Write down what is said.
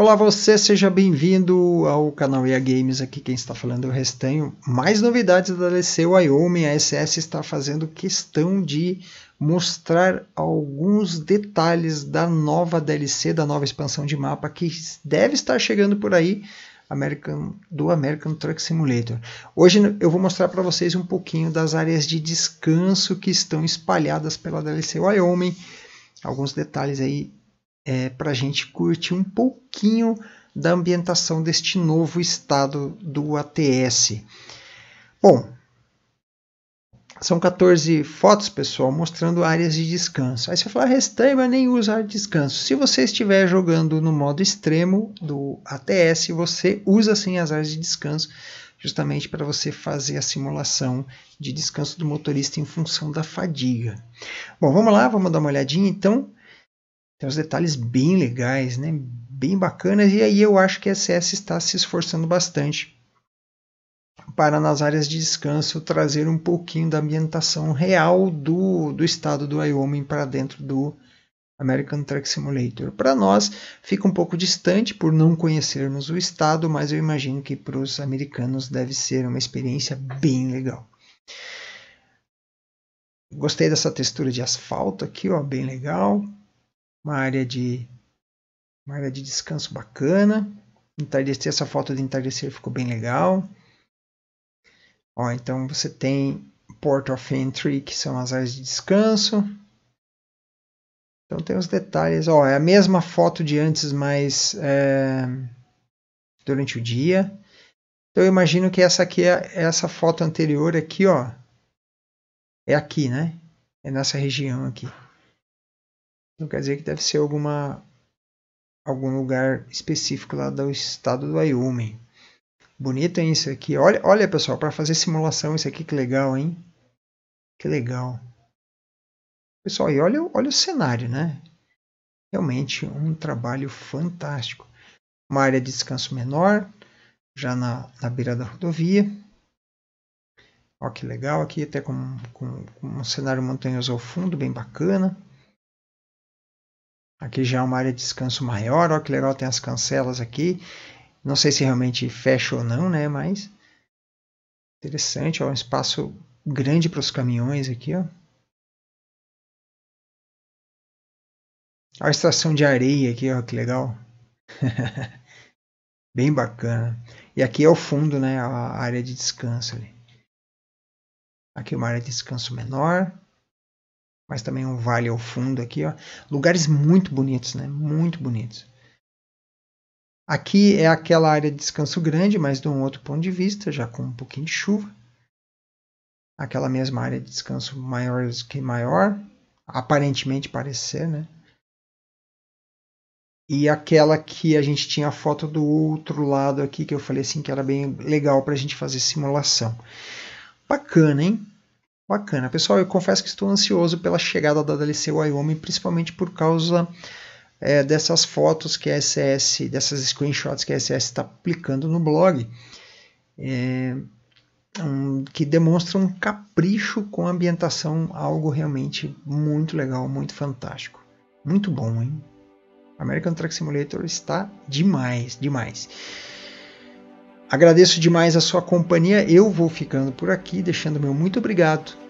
Olá você, seja bem-vindo ao canal EA Games, aqui quem está falando é o Restanho. Mais novidades da DLC Wyoming, a SS está fazendo questão de mostrar alguns detalhes da nova DLC, da nova expansão de mapa que deve estar chegando por aí, American, do American Truck Simulator. Hoje eu vou mostrar para vocês um pouquinho das áreas de descanso que estão espalhadas pela DLC Wyoming, alguns detalhes aí é, para a gente curtir um pouquinho da ambientação deste novo estado do ATS. Bom, são 14 fotos, pessoal, mostrando áreas de descanso. Aí você fala, restante, ah, é mas nem usa área de descanso. Se você estiver jogando no modo extremo do ATS, você usa sim as áreas de descanso, justamente para você fazer a simulação de descanso do motorista em função da fadiga. Bom, vamos lá, vamos dar uma olhadinha então. Tem uns detalhes bem legais, né? Bem bacanas, e aí eu acho que a SS está se esforçando bastante para nas áreas de descanso trazer um pouquinho da ambientação real do, do estado do Wyoming para dentro do American Truck Simulator. Para nós fica um pouco distante por não conhecermos o estado, mas eu imagino que para os americanos deve ser uma experiência bem legal. Gostei dessa textura de asfalto aqui, ó, bem legal uma área de uma área de descanso bacana. Entardecer, essa foto de entardecer ficou bem legal. Ó, então você tem Port of Entry, que são as áreas de descanso. Então tem os detalhes. Ó, é a mesma foto de antes, mas é, durante o dia. Então eu imagino que essa aqui é essa foto anterior aqui, ó. É aqui, né? É nessa região aqui. Não quer dizer que deve ser alguma algum lugar específico lá do estado do Wyoming. Bonito hein, isso aqui. Olha, olha pessoal, para fazer simulação isso aqui que legal, hein? Que legal. Pessoal, e olha, olha o cenário, né? Realmente um trabalho fantástico. Uma área de descanso menor, já na, na beira da rodovia. Olha que legal aqui, até com, com, com um cenário montanhoso ao fundo, bem bacana. Aqui já é uma área de descanso maior, Olha que legal, tem as cancelas aqui. Não sei se realmente fecha ou não, né, mas... Interessante, ó, um espaço grande para os caminhões aqui, ó. A estação de areia aqui, ó, que legal. Bem bacana. E aqui é o fundo, né, a área de descanso ali. Aqui é uma área de descanso menor mas também um vale ao fundo aqui, ó. Lugares muito bonitos, né? Muito bonitos. Aqui é aquela área de descanso grande, mas de um outro ponto de vista, já com um pouquinho de chuva. Aquela mesma área de descanso maior que maior, aparentemente parecer, né? E aquela que a gente tinha a foto do outro lado aqui, que eu falei assim que era bem legal para a gente fazer simulação. Bacana, hein? Bacana. Pessoal, eu confesso que estou ansioso pela chegada da DLC Wyoming, principalmente por causa é, dessas fotos que a SS, dessas screenshots que a SS está aplicando no blog, é, um, que demonstram um capricho com a ambientação, algo realmente muito legal, muito fantástico. Muito bom, hein? American Truck Simulator está demais, demais. Agradeço demais a sua companhia. Eu vou ficando por aqui, deixando meu muito obrigado